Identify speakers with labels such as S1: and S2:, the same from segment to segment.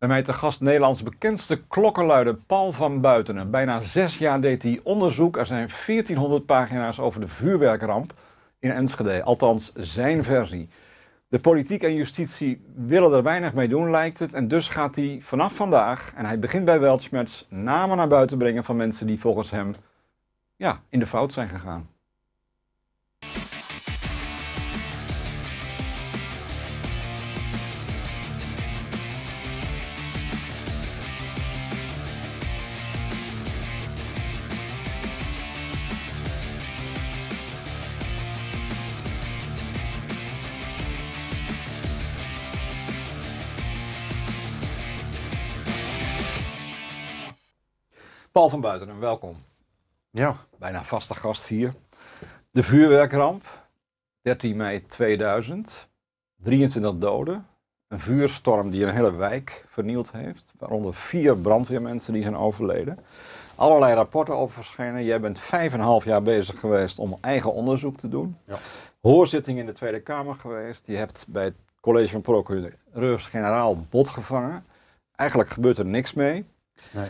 S1: Bij mij te gast Nederlands bekendste klokkenluider Paul van Buitenen. Bijna zes jaar deed hij onderzoek. Er zijn 1400 pagina's over de vuurwerkramp in Enschede. Althans, zijn versie. De politiek en justitie willen er weinig mee doen, lijkt het. En dus gaat hij vanaf vandaag, en hij begint bij Weltschmerz, namen naar buiten brengen van mensen die volgens hem ja, in de fout zijn gegaan. Van van Buitenen, welkom. Ja. Bijna vaste gast hier. De vuurwerkramp, 13 mei 2000, 23 doden. Een vuurstorm die een hele wijk vernield heeft, waaronder vier brandweermensen die zijn overleden. Allerlei rapporten over verschenen. Jij bent 5,5 jaar bezig geweest om eigen onderzoek te doen. Ja. Hoorzitting in de Tweede Kamer geweest. Je hebt bij het college van procureurs-generaal bot gevangen. Eigenlijk gebeurt er niks mee. Nee.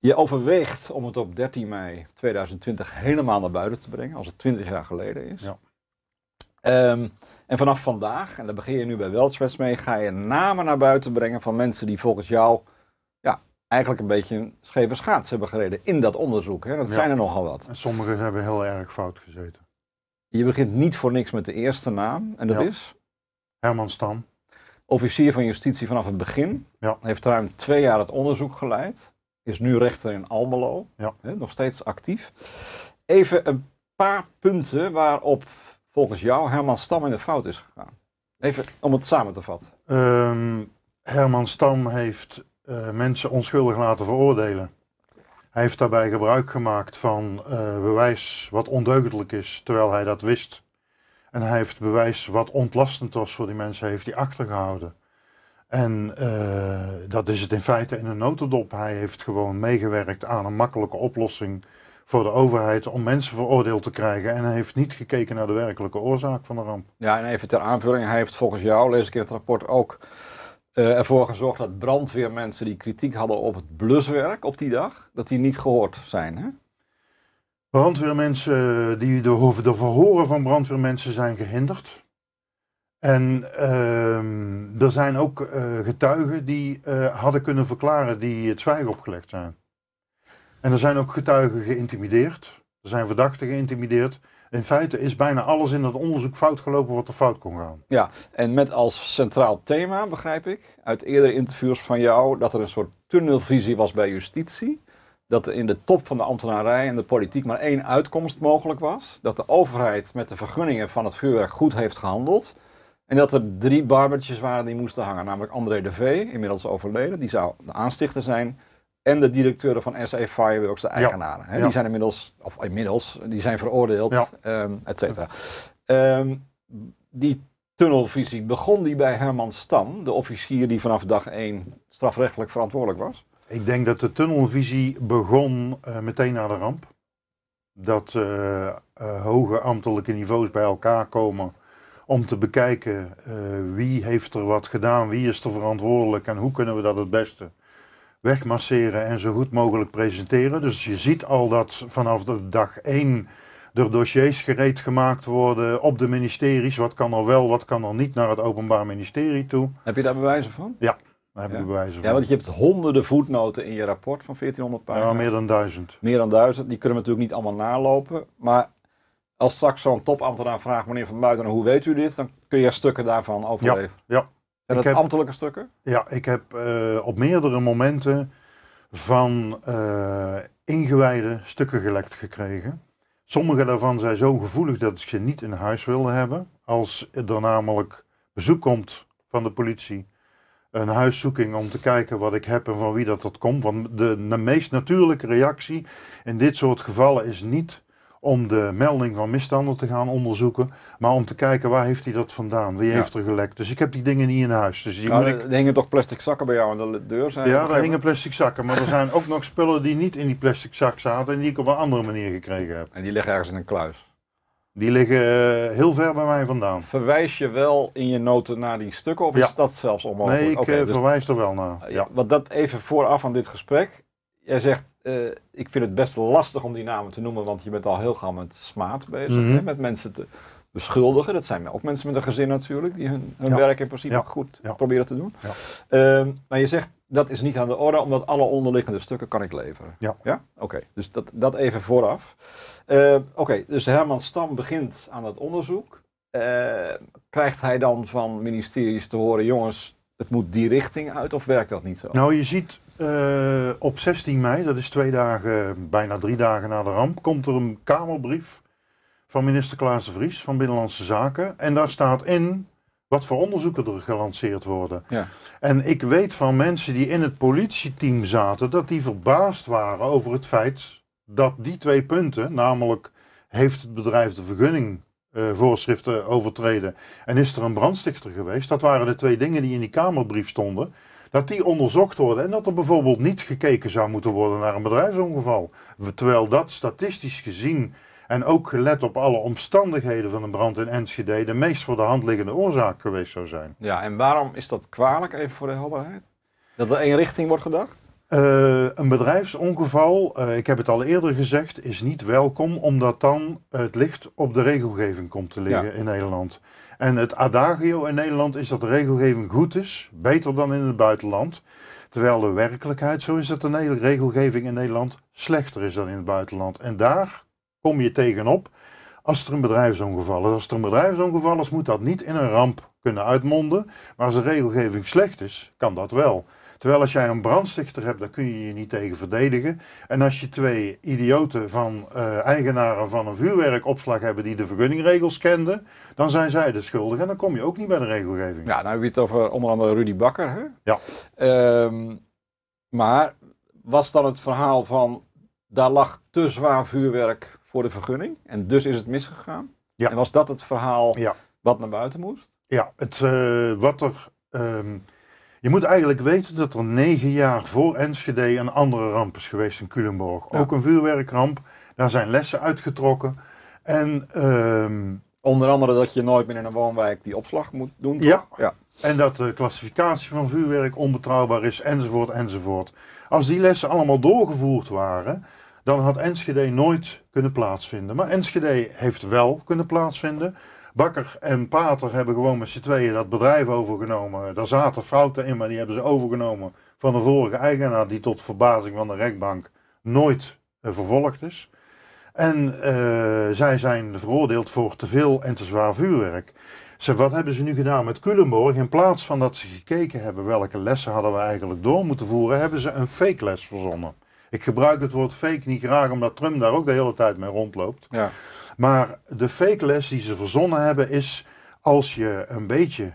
S1: Je overweegt om het op 13 mei 2020 helemaal naar buiten te brengen, als het 20 jaar geleden is. Ja. Ehm, en vanaf vandaag, en daar begin je nu bij Weltschmerz mee, ga je namen naar buiten brengen van mensen die volgens jou ja, eigenlijk een beetje een scheve schaats hebben gereden in dat onderzoek. Hè? Dat zijn er nogal wat. En sommigen hebben heel erg fout gezeten. Je begint niet voor niks met de eerste naam, en dat is? Herman Stam. Officier van Justitie vanaf het begin. Ja. Heeft ruim twee jaar het onderzoek geleid is nu rechter in Almelo, hè, nog steeds actief. Even een paar punten waarop volgens jou Herman Stam in de fout is gegaan. Even om het samen te vatten.
S2: Ehm, Herman Stam heeft eh, mensen onschuldig laten veroordelen. Hij heeft daarbij gebruik gemaakt van eh, bewijs wat ondeugdelijk is, terwijl hij dat wist. En hij heeft bewijs wat ontlastend was voor die mensen, heeft hij achtergehouden. En eh, dat is het in feite in een notendop. Hij heeft gewoon meegewerkt aan een makkelijke oplossing voor de overheid om mensen veroordeeld te krijgen. En hij heeft niet gekeken naar de werkelijke oorzaak van de
S1: ramp. Ja, en even ter aanvulling. Hij heeft volgens jou, lees ik in het rapport ook, eh, ervoor gezorgd dat brandweermensen die kritiek hadden op het bluswerk op die dag, dat die niet gehoord zijn. Hè?
S2: Brandweermensen, die de, de verhoren van brandweermensen zijn gehinderd. En uh, er zijn ook eh, getuigen die eh, hadden kunnen verklaren die het zwijgen opgelegd zijn. En er zijn ook getuigen geïntimideerd. Er zijn verdachten geïntimideerd. In feite is bijna alles in dat onderzoek fout gelopen wat er fout kon gaan.
S1: Ja, en met als centraal thema, begrijp ik, uit eerdere interviews van jou, dat er een soort tunnelvisie was bij justitie. Dat er in de top van de ambtenarij en de politiek maar één uitkomst mogelijk was. Dat de overheid met de vergunningen van het vuurwerk goed heeft gehandeld. En dat er drie barbertjes waren die moesten hangen. Namelijk André de V, inmiddels overleden. Die zou de aanstichter zijn. En de directeuren van SA Fireworks, de eigenaren. die zijn inmiddels, of inmiddels, die zijn veroordeeld, ja. Ehm, et cetera. Ehm, die tunnelvisie begon die bij Herman Stam, de officier die vanaf dag 1 strafrechtelijk verantwoordelijk was? Ik denk dat de tunnelvisie
S2: begon eh, meteen na de ramp. Dat eh, eh, hoge ambtelijke niveaus bij elkaar komen om te bekijken eh, wie heeft er wat gedaan, wie is er verantwoordelijk en hoe kunnen we dat het beste wegmasseren en zo goed mogelijk presenteren. Dus je ziet al dat vanaf de dag 1 er dossiers gereed gemaakt worden op de ministeries. Wat kan er wel, wat kan er niet naar het Openbaar Ministerie toe. Heb je
S1: daar bewijzen van? Ja, daar heb ik bewijzen van. Ja, want je hebt honderden voetnoten in je rapport van 1400 pagina's. Ja, meer dan duizend. Meer dan duizend. Die kunnen we natuurlijk niet allemaal nalopen. Maar als straks zo'n topambtenaar vraagt, meneer Van Buiten, hoe weet u dit? Dan kun je stukken daarvan overleven. Ja, ja. En dat ambtelijke stukken?
S2: Ja, ik heb eh, op meerdere momenten van uh, eh, ingewijden stukken gelekt gekregen. Sommige daarvan zijn zo gevoelig dat ik ze niet in huis wilde hebben. Als er namelijk bezoek komt van de politie, een huiszoeking om te kijken wat ik heb en van wie dat, dat komt. Want de meest natuurlijke reactie in dit soort gevallen is niet om de melding van misstanden te gaan onderzoeken. Maar om te kijken waar heeft hij dat vandaan? Wie heeft er gelekt? Dus ik heb die dingen niet in huis. Dus die moet ik... Er
S1: hingen toch plastic zakken bij jou aan de deur? Zijn ja, er hingen
S2: plastic zakken. Maar er zijn
S1: ook nog spullen die
S2: niet in die plastic zak zaten. En die ik op een andere manier gekregen heb. En die liggen ergens in een kluis? Die liggen eh, heel ver bij mij
S1: vandaan. Verwijs je wel in je noten naar die stukken of is dat zelfs onmogelijk? Nee, ik eh, dus- verwijs er wel naar. Eh, ja. Want dat even vooraf aan dit gesprek. Jij zegt, eh, ik vind het best lastig om die namen te noemen, want je bent al heel gauw met smaad bezig, mhm. hè? met mensen te beschuldigen. Dat zijn ook mensen met een gezin natuurlijk, die hun, werk in principe goed proberen te doen. Ehm, maar je zegt, dat is niet aan de orde, omdat alle onderliggende stukken kan ik leveren. Ja. Oké, dus dat, dat even vooraf. Ehm, oké, dus Herman Stam begint aan het onderzoek. Ehm, krijgt hij dan van ministeries te horen, jongens, het moet die richting uit of werkt dat niet zo? Nou,
S2: je ziet eh, op 16 mei, dat is twee dagen, bijna drie dagen na de ramp, komt er een Kamerbrief van minister Klaas de Vries van Binnenlandse Zaken. En daar staat in wat voor onderzoeken er gelanceerd worden. Ja. En ik weet van mensen die in het politieteam zaten, dat die verbaasd waren over het feit dat die twee punten, namelijk heeft het bedrijf de vergunning uh, voorschriften overtreden en is er een brandstichter geweest, dat waren de twee dingen die in die Kamerbrief stonden dat die onderzocht worden en dat er bijvoorbeeld niet gekeken zou moeten worden naar een bedrijfsongeval. Terwijl dat statistisch gezien en ook gelet op alle omstandigheden van een brand in NCD de meest voor de hand liggende oorzaak geweest zou zijn. Ja, en waarom is dat
S1: kwalijk, even voor de helderheid? Dat er één richting wordt gedacht?
S2: Eh, een bedrijfsongeval, eh, ik heb het al eerder gezegd, is niet welkom omdat dan het licht op de regelgeving komt te liggen in Nederland. En het adagio in Nederland is dat de regelgeving goed is, beter dan in het buitenland. Terwijl de werkelijkheid zo is dat de regelgeving in Nederland slechter is dan in het buitenland. En daar kom je tegenop als er een bedrijfsongeval is. Als er een bedrijfsongeval is, moet dat niet in een ramp kunnen uitmonden. Maar als de regelgeving slecht is, kan dat wel. Terwijl als jij een brandstichter hebt, dan kun je je niet tegen verdedigen. En als je twee idioten van eh, eigenaren van een vuurwerkopslag hebben die de vergunningregels
S1: kenden, dan zijn zij de schuldigen en dan kom je ook niet bij de regelgeving. Ja, nou heb je het over onder andere Rudy Bakker. Hè? Ja. Ehm, maar was dan het verhaal van daar lag te zwaar vuurwerk voor de vergunning en dus is het misgegaan? Ja. En was dat het verhaal wat naar buiten moest?
S2: Ja, het, eh, wat er. Ehm, je moet eigenlijk weten dat er negen jaar voor Enschede een andere ramp is geweest in Culemborg. Ook een vuurwerkramp. Daar zijn lessen uitgetrokken. En, ehm, Onder andere dat je nooit meer in een woonwijk die opslag moet doen. Ja. ja. En dat de klassificatie van vuurwerk onbetrouwbaar is, enzovoort, enzovoort. Als die lessen allemaal doorgevoerd waren, dan had Enschede nooit kunnen plaatsvinden. Maar Enschede heeft wel kunnen plaatsvinden. Bakker en Pater hebben gewoon met z'n tweeën dat bedrijf overgenomen. Daar zaten fouten in, maar die hebben ze overgenomen van de vorige eigenaar, die tot verbazing van de rechtbank nooit eh, vervolgd is. En eh, zij zijn veroordeeld voor te veel en te zwaar vuurwerk. Ze, wat hebben ze nu gedaan met Culemborg? In plaats van dat ze gekeken hebben welke lessen hadden we eigenlijk door moeten voeren, hebben ze een fake les verzonnen. Ik gebruik het woord fake niet graag, omdat Trump daar ook de hele tijd mee rondloopt. Ja. Maar de fake les die ze verzonnen hebben is, als je een beetje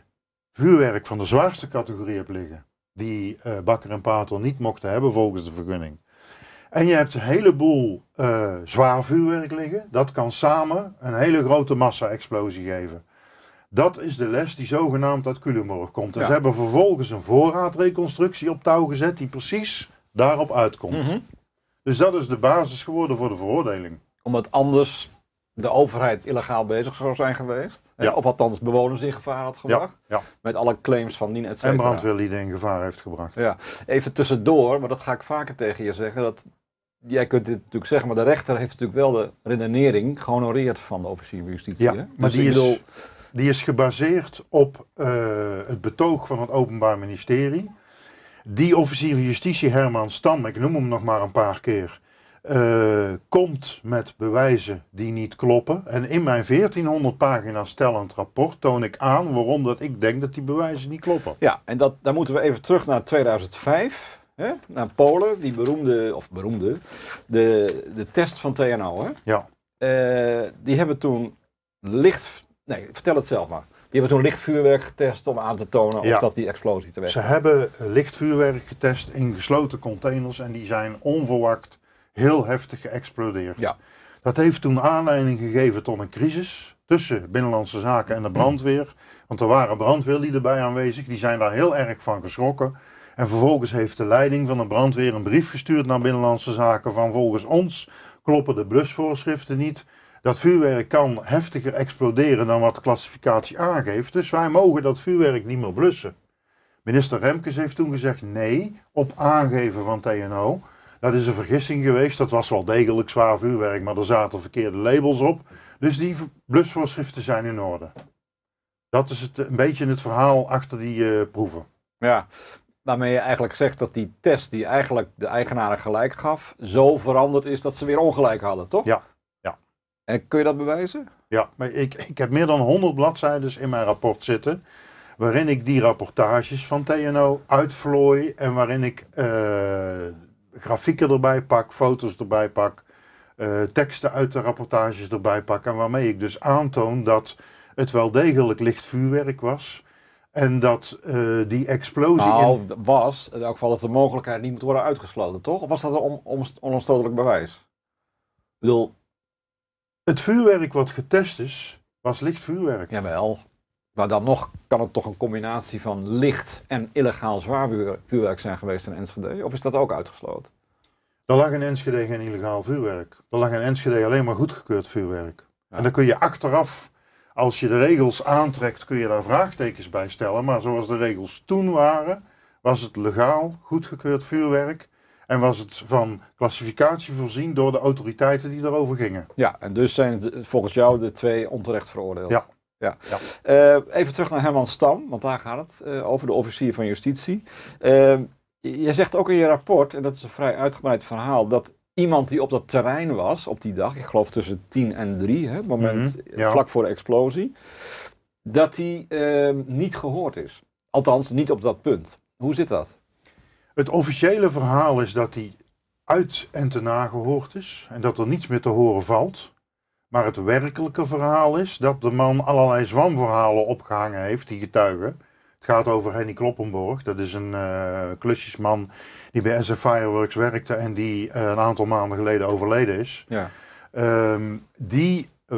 S2: vuurwerk van de zwaarste categorie hebt liggen, die eh, Bakker en Pater niet mochten hebben volgens de vergunning. En je hebt een heleboel uh, zwaar vuurwerk liggen. Dat kan samen een hele grote massa-explosie geven. Dat is de les die zogenaamd uit Culemborg komt. En ze hebben vervolgens een voorraadreconstructie op touw gezet die precies daarop uitkomt. Mhm.
S1: Dus dat is de basis geworden voor de veroordeling. Omdat anders de overheid illegaal bezig zou zijn geweest. Ja. Of althans bewoners in gevaar had gebracht. Ja, Met alle claims van Nien, et cetera. En brandweerlieden in gevaar heeft gebracht. Ja. Even tussendoor, maar dat ga ik vaker tegen je zeggen. Dat, jij kunt dit natuurlijk zeggen, maar de rechter heeft natuurlijk wel de redenering gehonoreerd van de officier van justitie. Ja, maar dus die, is,
S2: die is gebaseerd op eh, het betoog van het Openbaar Ministerie. Die officier van justitie, Herman Stam, ik noem hem nog maar een paar keer eh, komt met bewijzen die niet kloppen. En in mijn 1400
S1: pagina's stellend rapport toon ik aan waarom dat ik denk dat die bewijzen niet kloppen. Ja, en dat, daar moeten we even terug naar 2005. Hè? Naar Polen, die beroemde, of beroemde, de, de test van TNO. Hè? Ja. Eh, die hebben toen licht, nee vertel het zelf maar. Die hebben toen lichtvuurwerk getest om aan te tonen of dat die explosie te werken. Ze hebben
S2: lichtvuurwerk getest in gesloten containers en die zijn onverwacht heel heftig geëxplodeerd. Ja. Dat heeft toen aanleiding gegeven tot een crisis tussen Binnenlandse Zaken en de brandweer. Want er waren brandweerlieden bij aanwezig, die zijn daar heel erg van geschrokken. En vervolgens heeft de leiding van de brandweer een brief gestuurd naar Binnenlandse Zaken van volgens ons kloppen de blusvoorschriften niet. Dat vuurwerk kan heftiger exploderen dan wat de klassificatie aangeeft, dus wij mogen dat vuurwerk niet meer blussen. Minister Remkes heeft toen gezegd nee, op aangeven van TNO. Dat is een vergissing geweest. Dat was wel degelijk zwaar vuurwerk, maar er zaten verkeerde labels op. Dus die blusvoorschriften
S1: zijn in orde. Dat is het, een beetje het verhaal achter die eh, proeven. Ja, waarmee je eigenlijk zegt dat die test die eigenlijk de eigenaren gelijk gaf, zo veranderd is dat ze weer ongelijk hadden, toch? Ja. ja. En kun je dat bewijzen? Ja, maar
S2: ik, ik heb meer dan 100 bladzijden in mijn rapport zitten, waarin ik die rapportages van TNO uitvlooi en waarin ik eh, grafieken erbij pak, foto's erbij pak, eh, teksten uit de rapportages erbij pak. En waarmee ik dus aantoon dat het wel degelijk licht vuurwerk was. En dat eh, die
S1: explosie. Nou, in... was in elk geval dat de mogelijkheid niet moet worden uitgesloten, toch? Of was dat een on onomstotelijk bewijs? Ik bedoel. Het vuurwerk wat getest is, was licht vuurwerk. Jawel, maar dan nog kan het toch een combinatie van licht en illegaal zwaar vuurwerk zijn geweest in Enschede? Of is dat ook uitgesloten? Er lag in
S2: Enschede geen illegaal vuurwerk. Er lag in Enschede alleen maar goedgekeurd vuurwerk. En dan kun je achteraf, als je de regels aantrekt, kun je daar vraagtekens bij stellen. Maar zoals de regels toen waren, was het legaal goedgekeurd vuurwerk. En was het van klassificatie
S1: voorzien door de autoriteiten die daarover gingen. Ja, en dus zijn het volgens jou de twee onterecht veroordeeld. Ja. Ja. Eh, even terug naar Herman Stam, want daar gaat het eh, over, de officier van justitie. Uh, ehm, jij zegt ook in je rapport, en dat is een vrij uitgebreid verhaal, dat iemand die op dat terrein was op die dag, ik geloof tussen 10 en 3, hè, moment mhm, eh, vlak voor de explosie, dat die ehm, niet gehoord is. Althans, niet op dat punt. Hoe zit dat? Het officiële verhaal is dat hij uit en te
S2: gehoord is en dat er niets meer te horen valt. Maar het werkelijke verhaal is dat de man allerlei zwamverhalen opgehangen heeft, die getuigen. Het gaat over Henny Kloppenborg. Dat is een eh, klusjesman die bij SF Fireworks werkte en die eh, een aantal maanden geleden overleden is. Ja. Ehm, die, eh,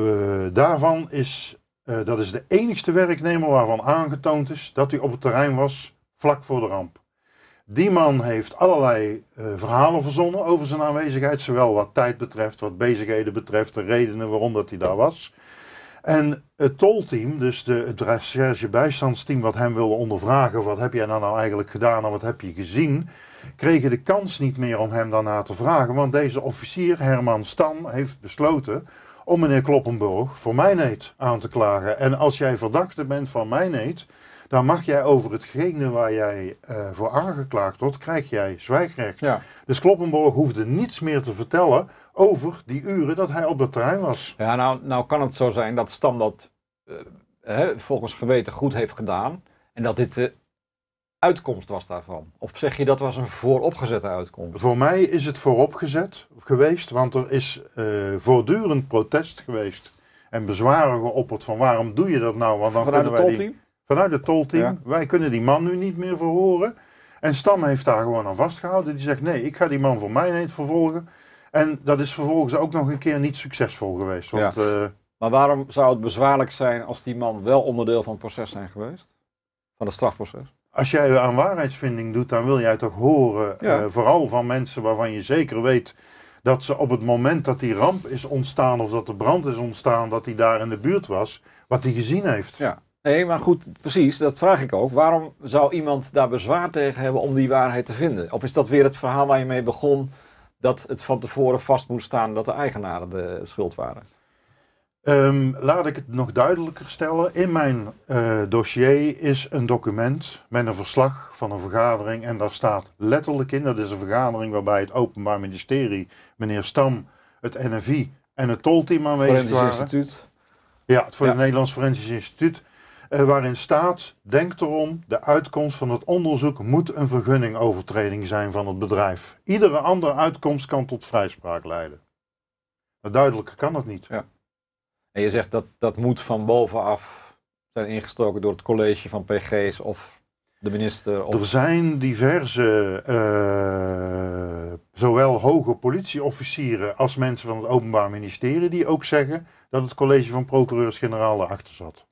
S2: daarvan is, dat is de enigste werknemer waarvan aangetoond is dat hij op het terrein was vlak voor de ramp. Die man heeft allerlei eh, verhalen verzonnen over zijn aanwezigheid, zowel wat tijd betreft, wat bezigheden betreft, de redenen waarom dat hij daar was. En het tolteam, dus de, het recherchebijstandsteam, bijstandsteam wat hem wilde ondervragen, wat heb jij nou, nou eigenlijk gedaan en wat heb je gezien, kregen de kans niet meer om hem daarna te vragen, want deze officier, Herman Stam heeft besloten om meneer Kloppenburg voor mijnheid aan te klagen. En als jij verdachte bent van mijnheid, dan mag jij over hetgene waar jij eh, voor aangeklaagd wordt, krijg jij zwijgrecht. Ja. Dus Kloppenburg hoefde niets meer te vertellen over die uren dat hij op dat terrein was.
S1: Ja, nou, nou kan het zo zijn dat Stam dat eh, hè, volgens geweten goed heeft gedaan. En dat dit de eh, uitkomst was daarvan? Of zeg je dat was een vooropgezette uitkomst? Voor
S2: mij is het vooropgezet geweest, want er is eh, voortdurend protest geweest en bezwaren geopperd van waarom doe je dat nou? Want dan vanuit kunnen wij die, vanuit het tolteam. Wij kunnen die man nu niet meer verhoren. En Stam heeft daar gewoon aan vastgehouden. Die zegt nee, ik ga die man voor mij niet vervolgen.
S1: En dat is vervolgens ook nog een keer niet succesvol geweest. Want, eh, maar waarom zou het bezwaarlijk zijn als die man wel onderdeel van het proces zijn geweest? Van het strafproces?
S2: Als jij aan waarheidsvinding doet, dan wil jij toch horen, eh, vooral van mensen waarvan je zeker weet dat ze op het moment dat die ramp is ontstaan of dat de brand is ontstaan, dat hij daar in de buurt was,
S1: wat hij gezien heeft. Ja, nee, maar goed, precies, dat vraag ik ook. Waarom zou iemand daar bezwaar tegen hebben om die waarheid te vinden? Of is dat weer het verhaal waar je mee begon, dat het van tevoren vast moest staan dat de eigenaren de schuld waren? Ehm, laat ik het nog
S2: duidelijker stellen. In mijn eh, dossier is een document met een verslag van een vergadering. En daar staat letterlijk in, dat is een vergadering waarbij het Openbaar Ministerie, meneer Stam, het NFI en het tolteam aanwezig Forensisch Instituut. Ja, het voor het Nederlands Forensisch Instituut. Eh, waarin staat, denk erom, de uitkomst van het onderzoek moet een vergunningovertreding zijn van het bedrijf. Iedere andere uitkomst kan tot
S1: vrijspraak leiden. duidelijker kan het niet. Ja. En je zegt dat dat moet van bovenaf zijn ingestoken door het college van PG's of de minister? Er
S2: zijn diverse, eh, zowel hoge politieofficieren als mensen van het Openbaar Ministerie, die ook zeggen dat het college van procureurs-generaal
S1: erachter zat.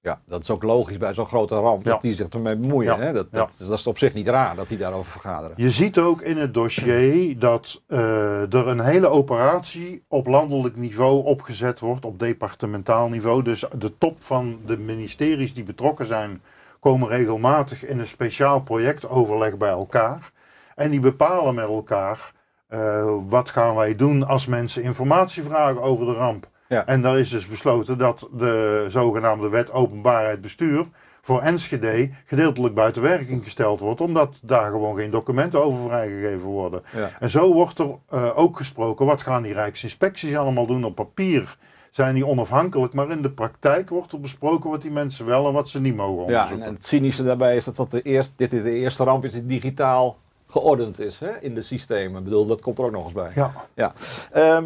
S1: Ja, dat is ook logisch bij zo'n grote ramp dat die zich ermee bemoeien. Ja. Hè? Dat, dat, dus dat, is op zich niet raar dat die daarover vergaderen.
S2: Je ziet ook in het dossier dat eh, er een hele operatie op landelijk niveau opgezet wordt, op departementaal niveau. Dus de top van de ministeries die betrokken zijn, komen regelmatig in een speciaal projectoverleg bij elkaar. En die bepalen met elkaar uh, wat gaan wij doen als mensen informatie vragen over de ramp. Ja. En dan is dus besloten dat de zogenaamde wet openbaarheid bestuur voor Enschede gedeeltelijk buiten werking gesteld wordt, omdat daar gewoon geen documenten over vrijgegeven worden. En zo wordt er eh, ook gesproken, wat gaan die rijksinspecties allemaal doen op papier? Zijn die onafhankelijk, maar in de
S1: praktijk wordt er besproken wat die mensen wel en wat ze niet mogen onderzoeken. Ja, en het cynische daarbij is dat, dat de eerste, dit is de eerste ramp is die digitaal geordend is hè, in de systemen. Ik bedoel, dat komt er ook nog eens bij. Ja. ja. Ehm,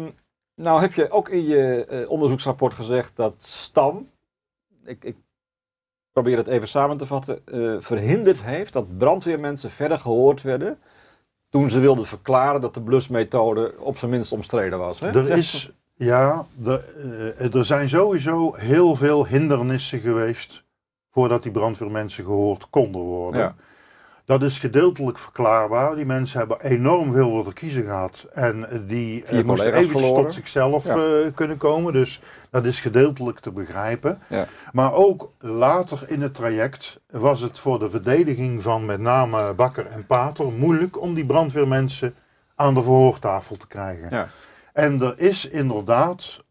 S1: nou heb je ook in je eh, onderzoeksrapport gezegd dat STAM, ik, ik probeer het even samen te vatten, eh, verhinderd heeft dat brandweermensen verder gehoord werden toen ze wilden verklaren dat de blusmethode op zijn minst omstreden was. Hè? Er is, ja, eh, er zijn sowieso
S2: heel veel hindernissen geweest voordat die brandweermensen gehoord konden worden. Ja. Dat is gedeeltelijk verklaarbaar. Die mensen hebben enorm veel voor te kiezen gehad. En eh, die uh, moesten even tot zichzelf eh, kunnen komen. Dus dat is gedeeltelijk te begrijpen. Ja. Maar ook later in het traject was het voor de verdediging van met name Bakker en Pater moeilijk om die brandweermensen aan de verhoortafel te krijgen. Ja. En er is inderdaad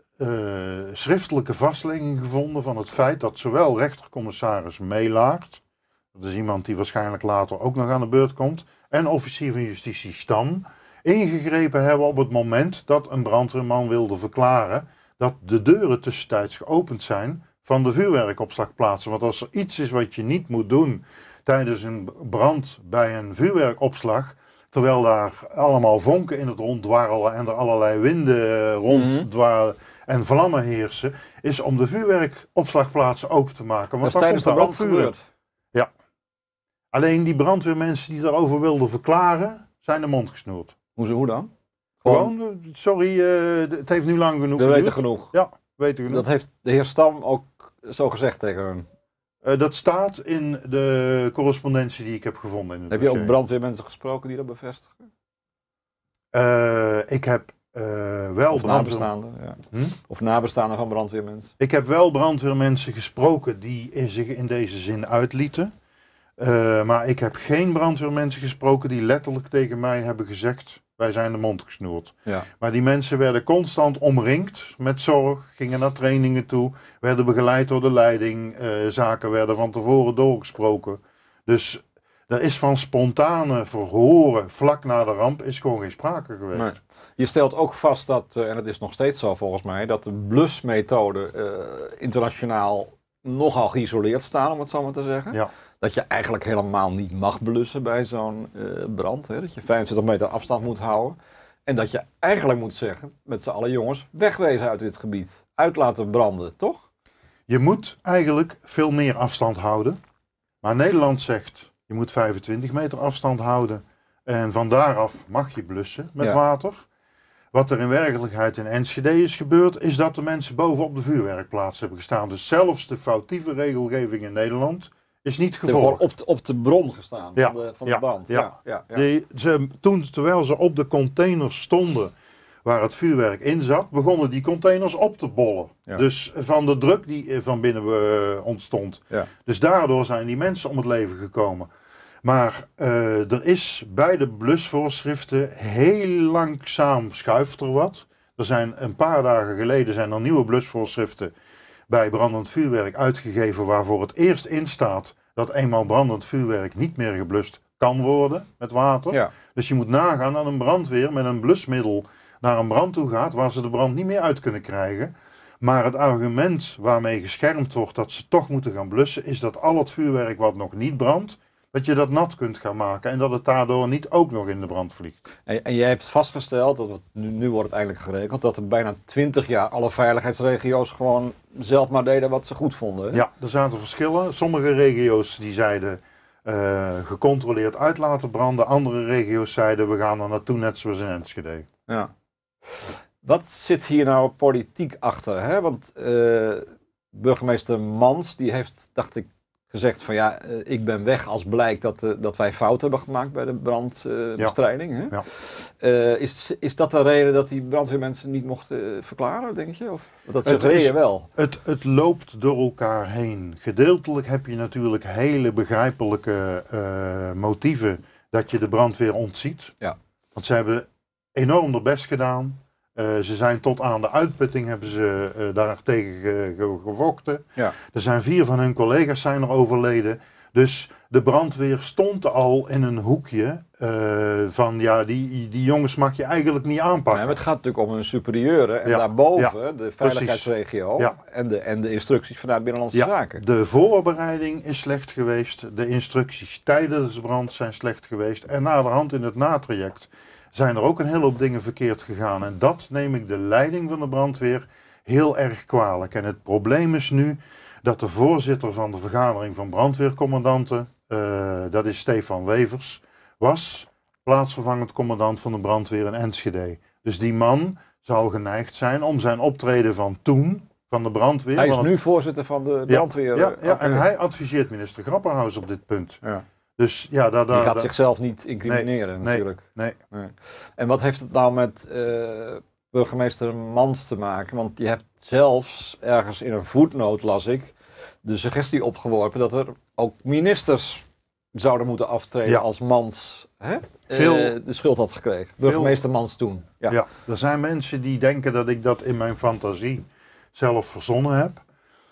S2: schriftelijke vastlegging gevonden van het feit dat zowel rechtercommissaris Meelaert dat is iemand die waarschijnlijk later ook nog aan de beurt komt, en officier van justitie Stam, ingegrepen hebben op het moment dat een brandweerman wilde verklaren dat de deuren tussentijds geopend zijn van de vuurwerkopslagplaatsen. Want als er iets is wat je niet moet doen tijdens een brand bij een vuurwerkopslag, terwijl daar allemaal vonken in het rond dwarrelen en er allerlei winden rond mhm. dwarrelen. en vlammen heersen, is om de vuurwerkopslagplaatsen open te maken. Want dat is tijdens de brand gebeurd. Alleen die brandweermensen die daarover wilden verklaren, zijn de mond gesnoerd. Hoezo, hoe dan? Gewoon, eh, sorry, eh, het heeft nu lang genoeg We weten genoeg. Ja, weten genoeg. Dat heeft
S1: de heer Stam
S2: ook zo gezegd tegen hun. Eh, dat staat in de correspondentie die ik
S1: heb gevonden. In het heb je ook brandweermensen gesproken die dat bevestigen? ik heb wel nabestaanden, ja. hm? Of nabestaanden van brandweermensen. Ik heb wel
S2: brandweermensen gesproken die zich in deze zin uitlieten. Eh, maar ik heb geen brandweermensen gesproken die letterlijk tegen mij hebben gezegd: wij zijn de mond gesnoerd. Ja. Maar die mensen werden constant omringd met zorg, gingen naar trainingen toe, werden begeleid door de leiding, eh, zaken werden van tevoren doorgesproken. Dus er is van spontane verhoren
S1: vlak na de ramp is gewoon geen sprake geweest. Je stelt ook vast dat, eh, en het is nog steeds zo volgens mij, dat de blusmethode uh, internationaal nogal geïsoleerd staan, om het zo maar te zeggen. Ja dat je eigenlijk helemaal niet mag blussen bij zo'n eh, brand. Hè? Dat je 25 meter afstand moet houden. En dat je eigenlijk moet zeggen, met z'n allen jongens, wegwezen uit dit gebied. Uit laten branden, toch? Je moet eigenlijk veel meer afstand houden. Maar Nederland zegt, je moet
S2: 25 meter afstand houden. En van daaraf mag je blussen met water. Wat er in werkelijkheid in NCD is gebeurd, is dat de mensen bovenop de vuurwerkplaats hebben gestaan. Dus zelfs de foutieve regelgeving in Nederland is niet gevolgd. Op de, op de bron gestaan van, de, van de brand. Ja. ja. Die, toen, terwijl ze op de containers stonden waar het vuurwerk in zat, begonnen die containers op te bollen. Dus van de druk die eh, van binnen eh, ontstond. Dus daardoor zijn die mensen om het leven gekomen. Maar eh, er is bij de blusvoorschriften heel langzaam schuift er wat. Er zijn een paar dagen geleden zijn er nieuwe blusvoorschriften bij brandend vuurwerk uitgegeven waarvoor het eerst in staat dat eenmaal brandend vuurwerk niet meer geblust kan worden met water. Dus je moet nagaan dat een brandweer met een blusmiddel naar een brand toe gaat waar ze de brand niet meer uit kunnen krijgen. Maar het argument waarmee geschermd wordt dat ze toch moeten gaan blussen is dat al het vuurwerk wat nog niet brandt, dat je dat nat
S1: kunt gaan maken en dat het daardoor niet ook nog in de brand vliegt. En, en jij hebt vastgesteld, dat nu, nu, wordt het eigenlijk geregeld, dat er bijna twintig jaar alle veiligheidsregio's gewoon zelf maar deden wat ze goed vonden. Hè? Ja, er zaten verschillen. Sommige regio's die zeiden eh,
S2: gecontroleerd uit laten branden, andere regio's zeiden we gaan er naartoe net zoals in Enschede.
S1: Ja. Wat zit hier nou politiek achter? Hè? Want eh, burgemeester Mans die heeft, dacht ik, gezegd van ja, eh, ik ben weg als blijkt dat, eh, dat wij fout hebben gemaakt bij de brandbestrijding. ja. Eh, is, is dat de reden dat die brandweermensen niet mochten verklaren, denk je? Of dat het suggereer wel?
S2: Het, het loopt door elkaar heen. Gedeeltelijk heb je natuurlijk hele begrijpelijke motieven dat je de brandweer ontziet. Ja. Want ze hebben enorm de best gedaan. Eh, ze zijn tot aan de uitputting hebben ze uh, eh, daartegen ge Ja. Er zijn vier van hun collega's zijn er overleden. Dus de brandweer stond al in een hoekje eh, van ja, die, die jongens mag je eigenlijk niet aanpakken.
S1: het gaat natuurlijk om een superieure en daarboven de veiligheidsregio en, de, en de instructies vanuit Binnenlandse Zaken. De
S2: voorbereiding is slecht geweest, de instructies tijdens de brand zijn slecht geweest en na de hand in het natraject zijn er ook een hele hoop dingen verkeerd gegaan. En dat neem ik de leiding van de brandweer heel erg kwalijk. En het probleem is nu dat de voorzitter van de vergadering van brandweercommandanten, eh, dat is Stefan Wevers, was plaatsvervangend commandant van de brandweer in Enschede. Dus die man zal geneigd zijn om zijn optreden van toen, van de brandweer... Hij is nu
S1: voorzitter van de brandweer. Ja, eh, ja, en
S2: hij adviseert minister Grapperhaus op dit punt. Ja. Dus ja, daar, Die gaat zichzelf niet incrimineren nee, natuurlijk.
S1: Nee, nee. En wat heeft het nou met eh, burgemeester Mans te maken? Want je hebt zelfs ergens in een voetnoot, las ik, de suggestie opgeworpen dat er ook ministers zouden moeten aftreden als Mans hè? Eh, veel, de schuld had gekregen. Burgemeester Mans toen. Ja.
S2: er zijn mensen die denken dat ik dat in mijn fantasie zelf verzonnen heb.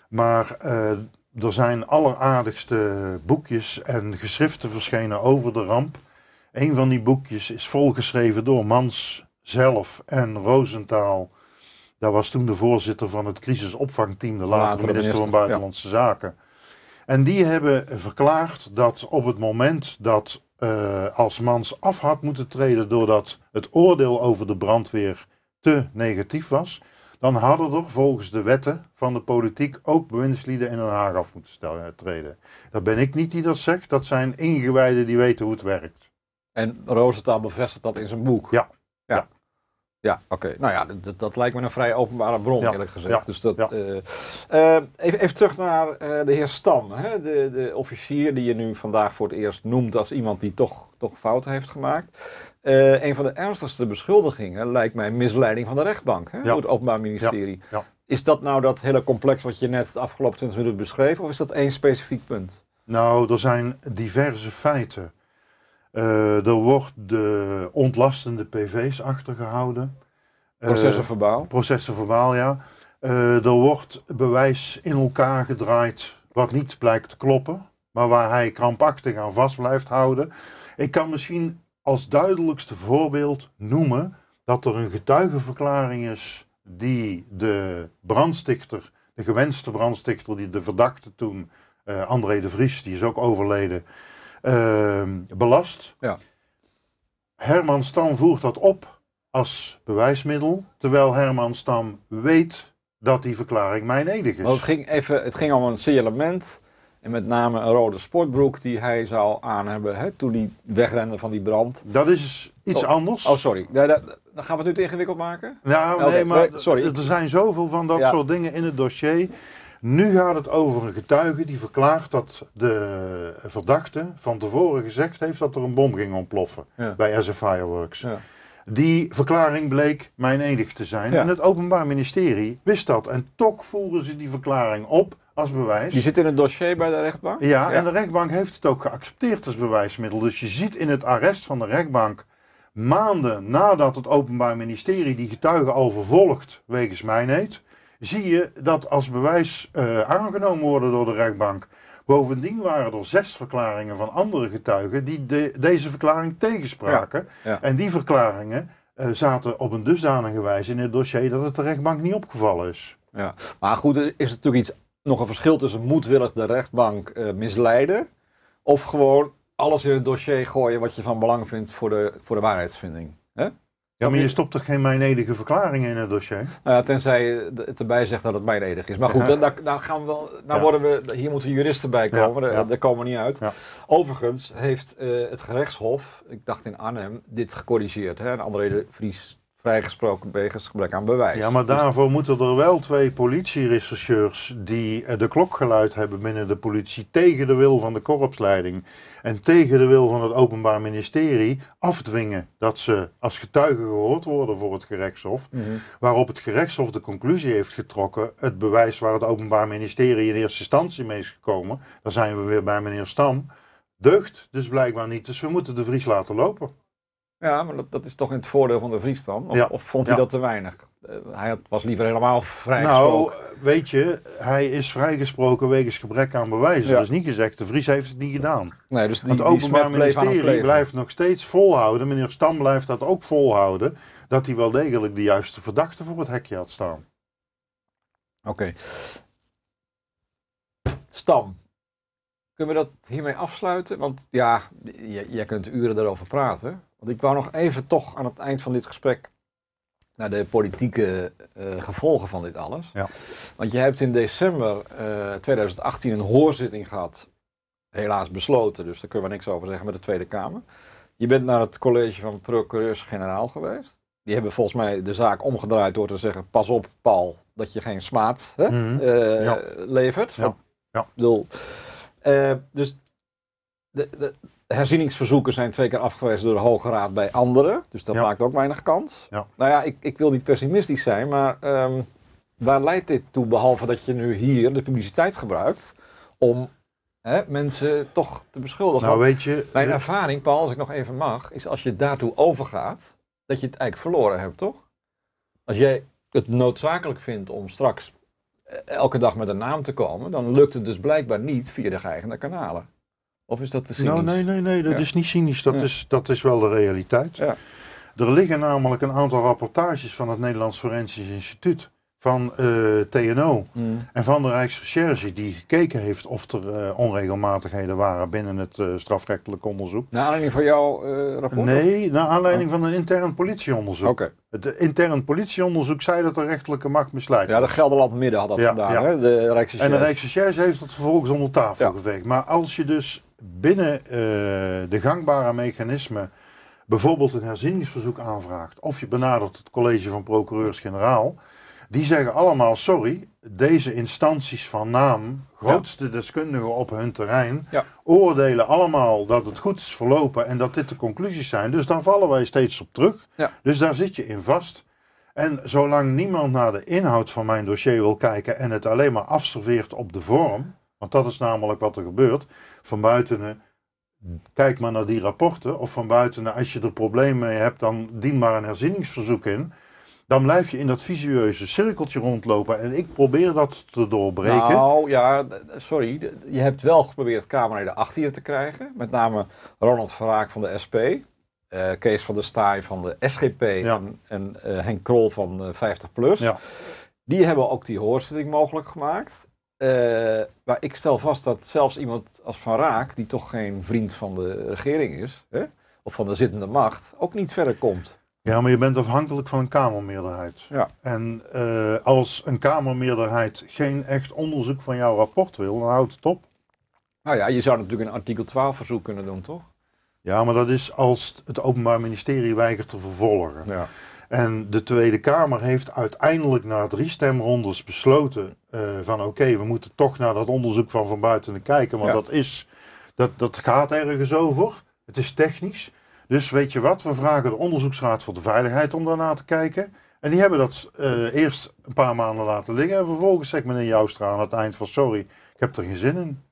S2: Maar eh, er zijn alleraardigste boekjes en geschriften verschenen over de ramp. Een van die boekjes is volgeschreven door Mans zelf en Roosentaal. Dat was toen de voorzitter van het crisisopvangteam, de latere, minister, van Buitenlandse Zaken. En die hebben verklaard dat op het moment dat eh, als Mans af had moeten treden doordat het oordeel over de brandweer te negatief was, dan hadden er volgens de wetten van de politiek ook bewindslieden in Den Haag af moeten eh, treden. Dat ben ik niet die dat zegt, dat zijn ingewijden die
S1: weten hoe het werkt. En Rosenthal bevestigt dat in zijn boek. Ja. ja. ja. Ja, oké. Nou ja, dat, dat, lijkt me een vrij openbare bron, eerlijk gezegd. dus dat, eh, eh, even, even, terug naar eh, de heer Stam, hè? De, de, officier die je nu vandaag voor het eerst noemt als iemand die toch, toch fouten heeft gemaakt. een van de ernstigste beschuldigingen lijkt mij misleiding van de rechtbank hè? door het Openbaar Ministerie. Is dat nou dat hele complex wat je net de afgelopen 20 minuten beschreef, of is dat één specifiek punt? Nou, er zijn diverse feiten
S2: uh, er wordt de ontlastende PV's achtergehouden. Eh, Processen verbaal? Processen verbaal, ja. Eh, er wordt bewijs in elkaar gedraaid wat niet blijkt te kloppen, maar waar hij krampachtig aan vast blijft houden. Ik kan misschien als duidelijkste voorbeeld noemen dat er een getuigenverklaring is die de brandstichter, de gewenste brandstichter, die de verdachte toen, André de Vries, die is ook overleden, Ehm, belast. Ja. Herman Stam voert dat op als
S1: bewijsmiddel, terwijl Herman Stam weet dat die verklaring mijnedig is. het, ging even, het ging om een signalement en met name een rode sportbroek die hij zou aan hebben toen hij wegrende van die brand. Dat is iets oh. anders. Oh, sorry. dan gaan we het nu te ingewikkeld maken? Nou, nee, maar eh, sorry. er zijn
S2: zoveel van dat soort dingen in het dossier. Nu gaat het over een getuige die verklaart dat de verdachte van tevoren gezegd heeft dat er een bom ging ontploffen bij AS Fireworks. Die verklaring bleek mijn enig te zijn. En het Openbaar Ministerie wist dat. En toch voeren ze die verklaring op
S1: als bewijs. Die zit in het dossier bij de rechtbank? Ja, ja, en de
S2: rechtbank heeft het ook geaccepteerd als bewijsmiddel. Dus je ziet in het arrest van de rechtbank maanden nadat het Openbaar Ministerie die getuigen al vervolgt wegens mijnheid, zie je dat als bewijs eh, aangenomen worden door de rechtbank. Bovendien waren er zes verklaringen van andere getuigen die de, deze verklaring tegenspraken. En die verklaringen eh, zaten op een dusdanige
S1: wijze in het dossier dat het de rechtbank niet opgevallen is. Ja. Maar goed, er is natuurlijk iets, nog een verschil tussen moedwillig de rechtbank eh, misleiden of gewoon alles in het dossier gooien wat je van belang vindt voor de, voor de waarheidsvinding. Hè? Ja, maar je stopt toch geen mijnedige verklaringen in het dossier? Nou ja, tenzij het erbij zegt dat het mijnedig is. Maar goed, ja. gaan we wel, worden we, hier moeten juristen bij komen, daar, komen we niet uit. Overigens heeft eh, het gerechtshof, ik dacht in Arnhem, dit gecorrigeerd. Hè? En André de Vries vrijgesproken wegens gebrek aan bewijs. Ja, maar dus- daarvoor
S2: moeten er wel twee politierechercheurs die eh, de klokgeluid hebben binnen de politie tegen de wil van de korpsleiding en tegen de wil van het Openbaar Ministerie afdwingen dat ze als getuigen gehoord worden voor het gerechtshof. Mhm. Waarop het gerechtshof de conclusie heeft getrokken, het bewijs waar het Openbaar Ministerie in eerste instantie mee is gekomen, daar zijn we weer bij meneer Stam, deugt dus blijkbaar
S1: niet. Dus we moeten de Vries laten lopen. Ja, maar dat, is toch in het voordeel van de Vries dan? Of, vond hij dat te weinig? Eh, hij had, was liever helemaal vrijgesproken. Nou, weet je, hij is
S2: vrijgesproken wegens gebrek aan bewijzen. Dat is niet gezegd. De Vries heeft het niet gedaan.
S1: Nee, dus die, het Openbaar Ministerie blijft
S2: nog steeds volhouden. Meneer Stam blijft dat ook volhouden. Dat hij wel degelijk
S1: de juiste verdachte voor het hekje had staan. Oké. Stam. Kunnen we dat hiermee afsluiten? Want ja, jij kunt uren daarover praten. Want ik wou nog even toch aan het eind van dit gesprek naar de politieke eh, gevolgen van dit alles. Ja. Want je hebt in december 2018 eh, een hoorzitting gehad, helaas besloten, dus daar kunnen we niks over zeggen met de Tweede Kamer. Je bent naar het college van procureurs-generaal geweest. Die hebben volgens mij de zaak omgedraaid door te zeggen: pas op, Paul, dat je geen smaad hè, mhm. eh, ja. levert. Ja. ja. Bedoel, dus de, de, herzieningsverzoeken zijn twee keer afgewezen door de Hoge Raad bij anderen. Dus dat maakt ook weinig kans. Nou ja, ik, ik, wil niet pessimistisch zijn, maar ehm, waar leidt dit toe? Behalve dat je nu hier de publiciteit gebruikt om hè, mensen toch te beschuldigen. Nou, weet je, Mijn eh, ervaring, Paul, als ik nog even mag, is als je daartoe overgaat, dat je het eigenlijk verloren hebt, toch? Als jij het noodzakelijk vindt om straks eh, elke dag met een naam te komen, dan lukt het dus blijkbaar niet via de geëigende kanalen. Of is dat de nou, cynisch? nee, nee, nee, dat is
S2: niet cynisch. Dat, is, dat is wel de realiteit. Ja. Er liggen namelijk een aantal rapportages van het Nederlands Forensisch Instituut van eh, TNO mm. en van de Rijksrecherche die gekeken heeft of er eh, onregelmatigheden waren binnen het uh, strafrechtelijk onderzoek.
S1: Naar aanleiding van jouw rapport? Nee, of? naar aanleiding oh. van een intern politieonderzoek. Oké.
S2: Het intern politieonderzoek zei dat de rechtelijke macht misleidt. Ja, de
S1: Gelderland Midden had dat ja, ja. Hè? de Rijksrecherche. En de Rijksrecherche
S2: heeft dat vervolgens onder tafel geveegd. Maar als je dus binnen de gangbare mechanismen bijvoorbeeld een herzieningsverzoek aanvraagt of je benadert het college van procureurs-generaal... Die zeggen allemaal, sorry, deze instanties van naam, grootste deskundigen op hun terrein, oordelen allemaal dat het goed is verlopen en dat dit de conclusies zijn. Dus daar vallen wij steeds op terug. Dus daar zit je in vast. En zolang niemand naar de inhoud van mijn dossier wil kijken en het alleen maar afserveert op de vorm, want dat is namelijk wat er gebeurt, van buitenen kijk maar naar die rapporten, of van buiten als je er problemen mee hebt, dan dien maar een herzieningsverzoek in dan blijf je in dat visieuze cirkeltje rondlopen. En ik probeer dat te doorbreken. Nou
S1: ja, sorry. Je hebt wel geprobeerd Kamerleden achter je te krijgen. Met name Ronald van Raak van de SP. Eh, Kees van der Staaij van de SGP. En, eh, Henk Krol van 50PLUS. Eh, die hebben ook die hoorzitting mogelijk gemaakt. maar ik stel vast dat zelfs iemand als Van Raak, die toch geen vriend van de regering is, hè, of van de zittende macht, ook niet verder komt.
S2: Ja, maar je bent afhankelijk van een Kamermeerderheid. Ja. En eh, als een Kamermeerderheid geen echt onderzoek van jouw rapport wil, dan houdt het op. Nou ja, je zou natuurlijk een artikel 12 verzoek kunnen doen, toch? Ja, maar dat is als het Openbaar Ministerie weigert te vervolgen. Ja. En de Tweede Kamer heeft uiteindelijk na drie stemrondes besloten eh, van oké, we moeten toch naar dat onderzoek van van buiten kijken, want dat, is, dat, dat gaat ergens over. Het is technisch. Dus weet je wat, we vragen de Onderzoeksraad voor de Veiligheid om daarna te kijken. En die hebben dat eh, eerst een paar maanden laten liggen. En vervolgens zegt meneer Joustra aan het eind van sorry,
S1: ik heb er geen zin in.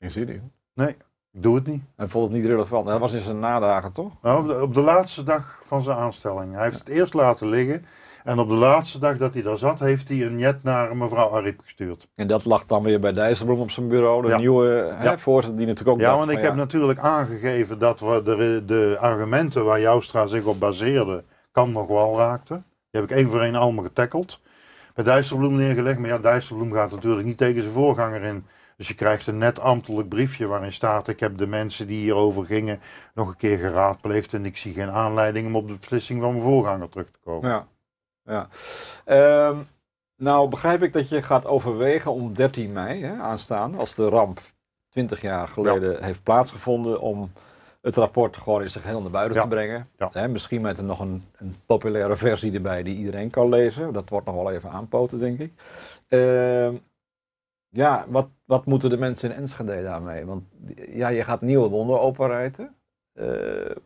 S1: Geen zin in? Nee, ik doe het niet. Hij vond het niet relevant. Dat was in zijn nadagen toch? Nou,
S2: op, de, op de laatste dag van zijn aanstelling. Hij heeft het eerst laten liggen. En op de laatste dag dat hij daar zat, heeft hij een jet naar mevrouw Ariep gestuurd. En dat lag dan weer bij
S1: Dijsselbloem op zijn bureau, de nieuwe voorzitter die natuurlijk ook Ja, want ik heb
S2: natuurlijk aangegeven dat we de, de argumenten waar Joustra zich op baseerde, kan nog wel raakten. Die heb ik één voor één allemaal getackeld. Bij Dijsselbloem neergelegd, maar ja, Dijsselbloem gaat natuurlijk niet tegen zijn voorganger in. Dus je krijgt een net ambtelijk briefje waarin staat: Ik heb de mensen die hierover gingen nog een keer geraadpleegd. En ik zie geen aanleiding om op de beslissing van mijn voorganger terug te komen. Ja.
S1: Ja. Ehm, nou begrijp ik dat je gaat overwegen om 13 mei hè, aanstaande, als de ramp 20 jaar geleden heeft plaatsgevonden, om het rapport gewoon in zijn geheel naar buiten te brengen. Hè, misschien met er nog een, een, populaire versie erbij die iedereen kan lezen. Dat wordt nog wel even aanpoten, denk ik. Ehm, ja, wat, wat moeten de mensen in Enschede daarmee? Want ja, je gaat nieuwe wonden openrijden. Uh, eh,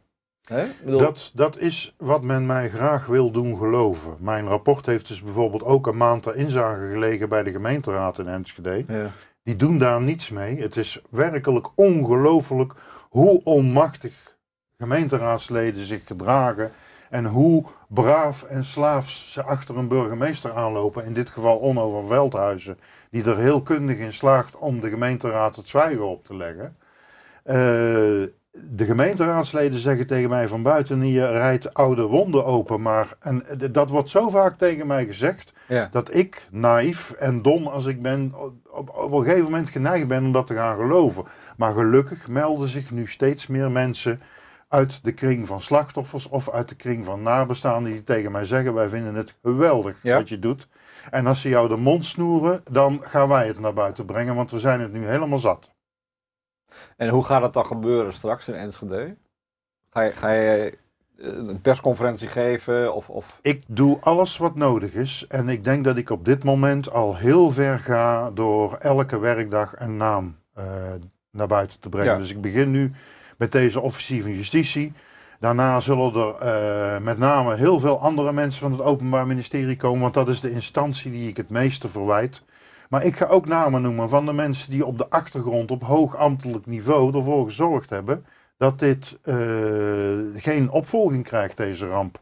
S1: dat, dat is wat men mij graag wil doen geloven.
S2: Mijn rapport heeft dus bijvoorbeeld ook een maand ter inzage gelegen bij de gemeenteraad in Enschede. Ja. Die doen daar niets mee. Het is werkelijk ongelooflijk hoe onmachtig gemeenteraadsleden zich gedragen. En hoe braaf en slaafs ze achter een burgemeester aanlopen. In dit geval Onno Veldhuizen. Die er heel kundig in slaagt om de gemeenteraad het zwijgen op te leggen. Uh, de gemeenteraadsleden zeggen tegen mij van buiten hier rijdt oude wonden open. Maar en dat wordt zo vaak tegen mij gezegd dat ik naïef en dom als ik ben op, op een gegeven moment geneigd ben om dat te gaan geloven. Maar gelukkig melden zich nu steeds meer mensen uit de kring van slachtoffers of uit de kring van nabestaanden die tegen mij zeggen wij vinden het geweldig wat je doet. En als ze jou de mond snoeren dan gaan wij het naar buiten brengen want we zijn het nu
S1: helemaal zat. En hoe gaat dat dan gebeuren straks in Enschede? Ga je, ga je eh, een persconferentie geven? Of, of, Ik doe
S2: alles wat nodig is. En ik denk dat ik op dit moment al heel ver ga door elke werkdag een naam eh, naar buiten te brengen. Dus ik begin nu met deze officier van justitie. Daarna zullen er eh, met name heel veel andere mensen van het Openbaar Ministerie komen, want dat is de instantie die ik het meeste verwijt. Maar ik ga ook namen noemen van de mensen die op de achtergrond op hoog ambtelijk niveau ervoor gezorgd hebben dat dit eh, geen opvolging krijgt, deze ramp.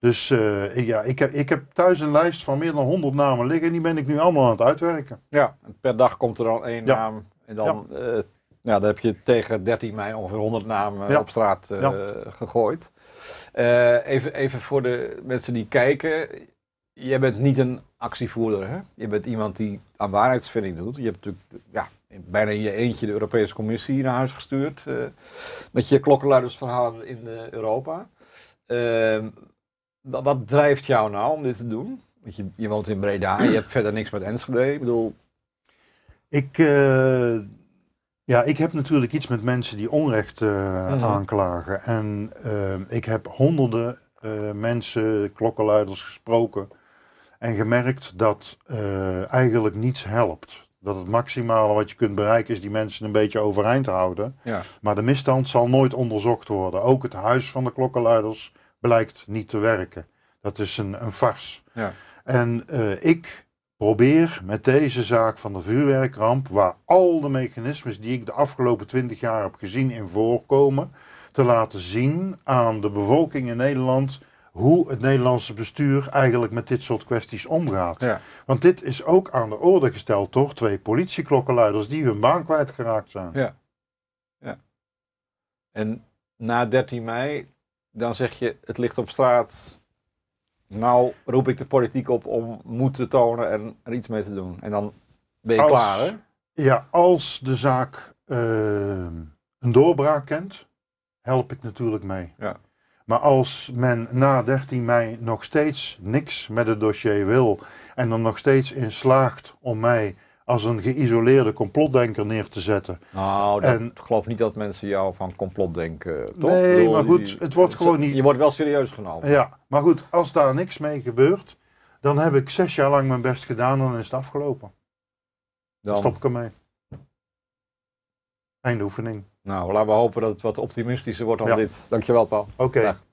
S2: Dus eh, ik, ja, ik heb, ik heb thuis een lijst van meer dan 100 namen liggen en die ben ik nu allemaal aan het uitwerken. Ja, per dag komt
S1: er dan één naam en dan, ja. ja. Eh, nou, dan heb je tegen 13 mei ongeveer 100 namen op straat gegooid. even, even voor de mensen die kijken, je bent niet een actievoerder. Hè? Je bent iemand die aan waarheidsvinding doet. Je hebt natuurlijk ja, bijna in je eentje de Europese Commissie naar huis gestuurd. Eh, met je klokkenluidersverhaal in Europa. Ehm, wat drijft jou nou om dit te doen? Want je, je woont in Breda, je hebt verder niks met Enschede. Ik bedoel. Ik. Eh, ja, ik heb natuurlijk iets met mensen die onrecht eh, mhm.
S2: aanklagen. En ehm, ik heb honderden mensen, klokkenluiders gesproken en gemerkt dat eh, eigenlijk niets helpt. Dat het maximale wat je kunt bereiken is die mensen een beetje overeind houden. Ja. Maar de misstand zal nooit onderzocht worden. Ook het huis van de klokkenluiders blijkt niet te werken. Dat is een, een farce. Ja. En eh, ik probeer met deze zaak van de vuurwerkramp, waar al de mechanismes die ik de afgelopen twintig jaar heb gezien in voorkomen, te laten zien aan de bevolking in Nederland hoe het Nederlandse bestuur eigenlijk met dit soort kwesties omgaat. Want dit is ook aan de orde gesteld door twee politieklokkenluiders
S1: die hun baan kwijtgeraakt zijn. Ja. ja. En na 13 mei, dan zeg je het ligt op straat. Nou roep ik de politiek op om moed te tonen en er iets mee te doen. En dan ben je klaar hè?
S2: Ja, als de zaak ehm, een doorbraak kent, help ik natuurlijk mee. Ja. Maar als men na 13 mei nog steeds niks met het dossier wil en er nog steeds in slaagt om mij als een geïsoleerde
S1: complotdenker neer te zetten. Nou, ik geloof niet dat mensen jou van complot denken, toch? Nee, maar goed, het wordt gewoon niet... Je wordt wel serieus genomen. Ja,
S2: maar goed, als daar niks mee gebeurt, dan heb ik zes jaar lang mijn best gedaan en dan is het afgelopen. Dan, stop ik ermee. Einde
S1: oefening. Nou, laten we hopen dat het wat optimistischer wordt dan dit. Dankjewel, Paul. Oké.